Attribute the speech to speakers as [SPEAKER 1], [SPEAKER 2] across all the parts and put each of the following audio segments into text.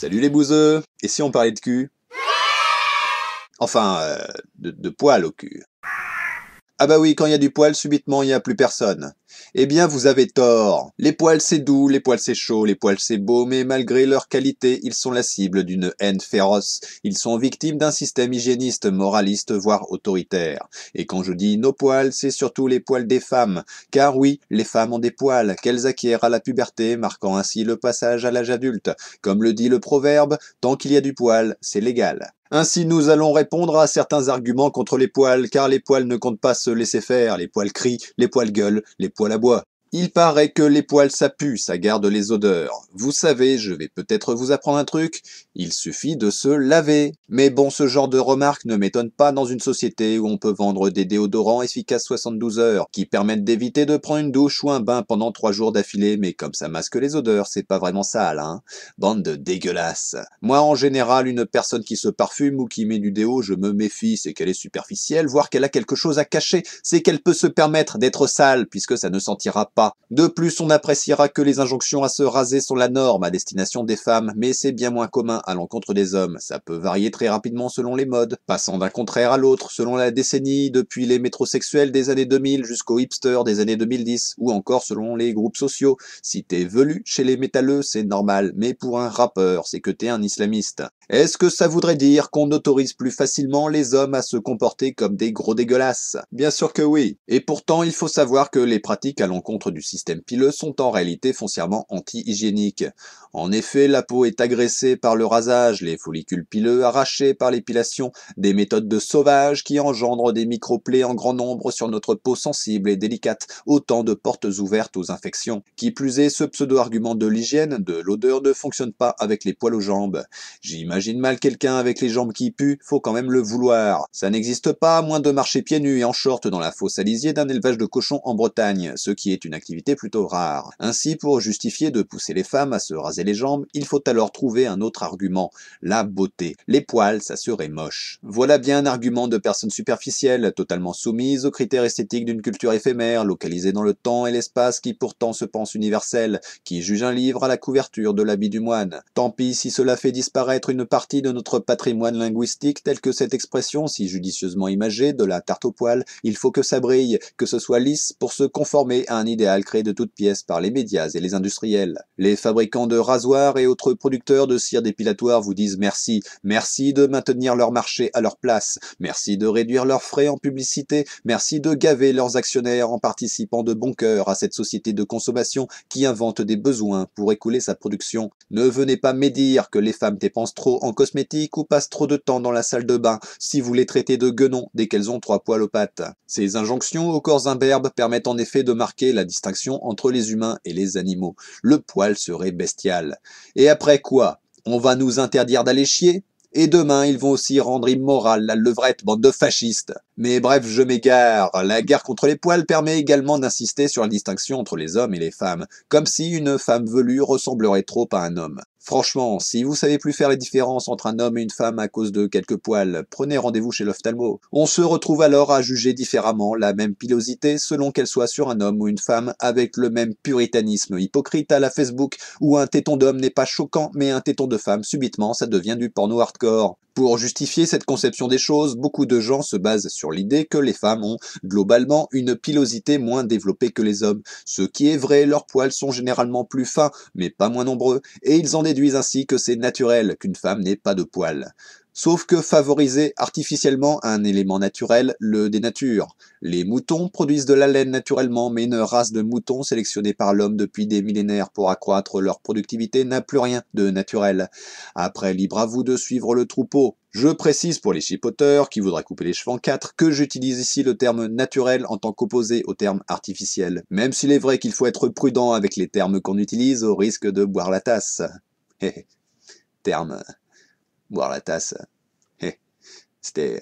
[SPEAKER 1] Salut les bouseux Et si on parlait de cul Enfin, euh, de, de au cul. Ah bah oui, quand il y a du poil, subitement, il n'y a plus personne. Eh bien, vous avez tort. Les poils, c'est doux, les poils, c'est chaud, les poils, c'est beau, mais malgré leur qualité, ils sont la cible d'une haine féroce. Ils sont victimes d'un système hygiéniste, moraliste, voire autoritaire. Et quand je dis nos poils, c'est surtout les poils des femmes. Car oui, les femmes ont des poils, qu'elles acquièrent à la puberté, marquant ainsi le passage à l'âge adulte. Comme le dit le proverbe, tant qu'il y a du poil, c'est légal. Ainsi, nous allons répondre à certains arguments contre les poils, car les poils ne comptent pas se laisser faire, les poils crient, les poils gueulent, les poils aboient. Il paraît que les poils ça pue, ça garde les odeurs. Vous savez, je vais peut-être vous apprendre un truc, il suffit de se laver. Mais bon, ce genre de remarque ne m'étonne pas dans une société où on peut vendre des déodorants efficaces 72 heures, qui permettent d'éviter de prendre une douche ou un bain pendant 3 jours d'affilée, mais comme ça masque les odeurs, c'est pas vraiment sale, hein. Bande de dégueulasses. Moi, en général, une personne qui se parfume ou qui met du déo, je me méfie, c'est qu'elle est superficielle, voire qu'elle a quelque chose à cacher, c'est qu'elle peut se permettre d'être sale, puisque ça ne sentira pas de plus, on appréciera que les injonctions à se raser sont la norme à destination des femmes, mais c'est bien moins commun à l'encontre des hommes. Ça peut varier très rapidement selon les modes, passant d'un contraire à l'autre, selon la décennie, depuis les métrosexuels des années 2000 jusqu'aux hipsters des années 2010, ou encore selon les groupes sociaux. Si t'es velu chez les métalleux, c'est normal, mais pour un rappeur, c'est que t'es un islamiste. Est-ce que ça voudrait dire qu'on autorise plus facilement les hommes à se comporter comme des gros dégueulasses Bien sûr que oui. Et pourtant, il faut savoir que les pratiques à l'encontre du système pileux sont en réalité foncièrement anti-hygiéniques. En effet, la peau est agressée par le rasage, les follicules pileux arrachés par l'épilation, des méthodes de sauvage qui engendrent des microplaies en grand nombre sur notre peau sensible et délicate, autant de portes ouvertes aux infections. Qui plus est, ce pseudo-argument de l'hygiène, de l'odeur ne fonctionne pas avec les poils aux jambes. Imagine mal quelqu'un avec les jambes qui puent, faut quand même le vouloir. Ça n'existe pas, moins de marcher pieds nus et en short dans la fosse alisier d'un élevage de cochons en Bretagne, ce qui est une activité plutôt rare. Ainsi, pour justifier de pousser les femmes à se raser les jambes, il faut alors trouver un autre argument, la beauté. Les poils, ça serait moche. Voilà bien un argument de personnes superficielles, totalement soumise aux critères esthétiques d'une culture éphémère, localisée dans le temps et l'espace qui pourtant se pense universelle, qui juge un livre à la couverture de l'habit du moine. Tant pis si cela fait disparaître une partie de notre patrimoine linguistique telle que cette expression, si judicieusement imagée, de la tarte au poil, il faut que ça brille, que ce soit lisse pour se conformer à un idéal créé de toutes pièces par les médias et les industriels. Les fabricants de rasoirs et autres producteurs de cire dépilatoire vous disent merci, merci de maintenir leur marché à leur place, merci de réduire leurs frais en publicité, merci de gaver leurs actionnaires en participant de bon cœur à cette société de consommation qui invente des besoins pour écouler sa production. Ne venez pas médire que les femmes dépensent trop en cosmétique ou passent trop de temps dans la salle de bain si vous les traitez de guenons dès qu'elles ont trois poils aux pattes. Ces injonctions aux corps imberbes permettent en effet de marquer la distinction entre les humains et les animaux. Le poil serait bestial. Et après quoi On va nous interdire d'aller chier et demain, ils vont aussi rendre immorale la levrette, bande de fascistes. Mais bref, je m'égare. La guerre contre les poils permet également d'insister sur la distinction entre les hommes et les femmes, comme si une femme velue ressemblerait trop à un homme. Franchement, si vous savez plus faire les différences entre un homme et une femme à cause de quelques poils, prenez rendez-vous chez l'ophtalmo. On se retrouve alors à juger différemment la même pilosité selon qu'elle soit sur un homme ou une femme avec le même puritanisme hypocrite à la Facebook où un téton d'homme n'est pas choquant mais un téton de femme subitement ça devient du porno hardcore. Pour justifier cette conception des choses, beaucoup de gens se basent sur l'idée que les femmes ont globalement une pilosité moins développée que les hommes. Ce qui est vrai, leurs poils sont généralement plus fins, mais pas moins nombreux, et ils en déduisent ainsi que c'est naturel qu'une femme n'ait pas de poils. Sauf que favoriser artificiellement un élément naturel le dénature. Les moutons produisent de la laine naturellement, mais une race de moutons sélectionnée par l'homme depuis des millénaires pour accroître leur productivité n'a plus rien de naturel. Après, libre à vous de suivre le troupeau. Je précise pour les chipoteurs qui voudraient couper les cheveux en quatre que j'utilise ici le terme naturel en tant qu'opposé au terme artificiel, même s'il est vrai qu'il faut être prudent avec les termes qu'on utilise au risque de boire la tasse. terme boire la tasse.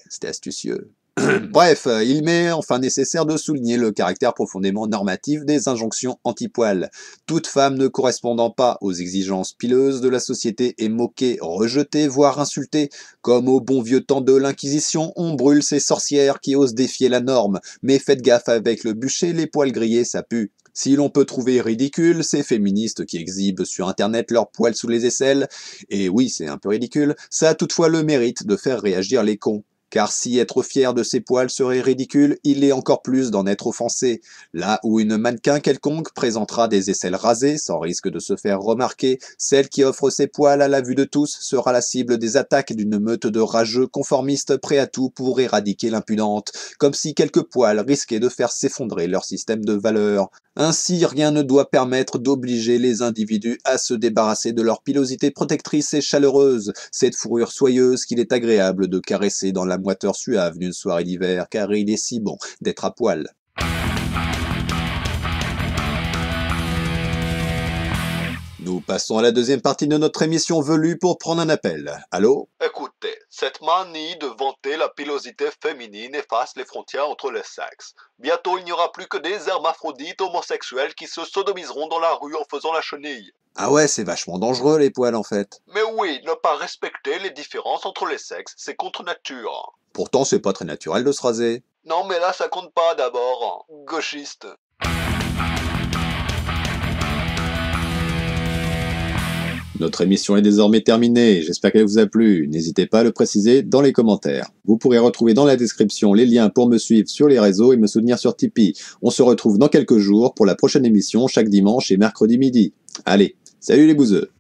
[SPEAKER 1] C'était astucieux. Hmm. Bref, euh, il m'est enfin nécessaire de souligner le caractère profondément normatif des injonctions anti-poil. Toute femme ne correspondant pas aux exigences pileuses de la société est moquée, rejetée, voire insultée. Comme au bon vieux temps de l'Inquisition, on brûle ces sorcières qui osent défier la norme. Mais faites gaffe avec le bûcher, les poils grillés, ça pue. Si l'on peut trouver ridicule ces féministes qui exhibent sur Internet leurs poils sous les aisselles, et oui, c'est un peu ridicule, ça a toutefois le mérite de faire réagir les cons car si être fier de ses poils serait ridicule, il est encore plus d'en être offensé. Là où une mannequin quelconque présentera des aisselles rasées, sans risque de se faire remarquer, celle qui offre ses poils à la vue de tous sera la cible des attaques d'une meute de rageux conformistes prêts à tout pour éradiquer l'impudente, comme si quelques poils risquaient de faire s'effondrer leur système de valeur. Ainsi, rien ne doit permettre d'obliger les individus à se débarrasser de leur pilosité protectrice et chaleureuse, cette fourrure soyeuse qu'il est agréable de caresser dans la moiteur suave d'une soirée d'hiver, car il est si bon d'être à poil. Nous passons à la deuxième partie de notre émission velue pour prendre un appel. Allô Écoutez, cette manie de vanter la pilosité féminine efface les frontières entre les sexes. Bientôt, il n'y aura plus que des hermaphrodites homosexuels qui se sodomiseront dans la rue en faisant la chenille. Ah ouais, c'est vachement dangereux les poils en fait. Mais oui, ne pas respecter les différences entre les sexes, c'est contre nature. Pourtant, c'est pas très naturel de se raser. Non mais là, ça compte pas d'abord. Gauchiste. Notre émission est désormais terminée, j'espère qu'elle vous a plu. N'hésitez pas à le préciser dans les commentaires. Vous pourrez retrouver dans la description les liens pour me suivre sur les réseaux et me soutenir sur Tipeee. On se retrouve dans quelques jours pour la prochaine émission chaque dimanche et mercredi midi. Allez, Salut les bouseux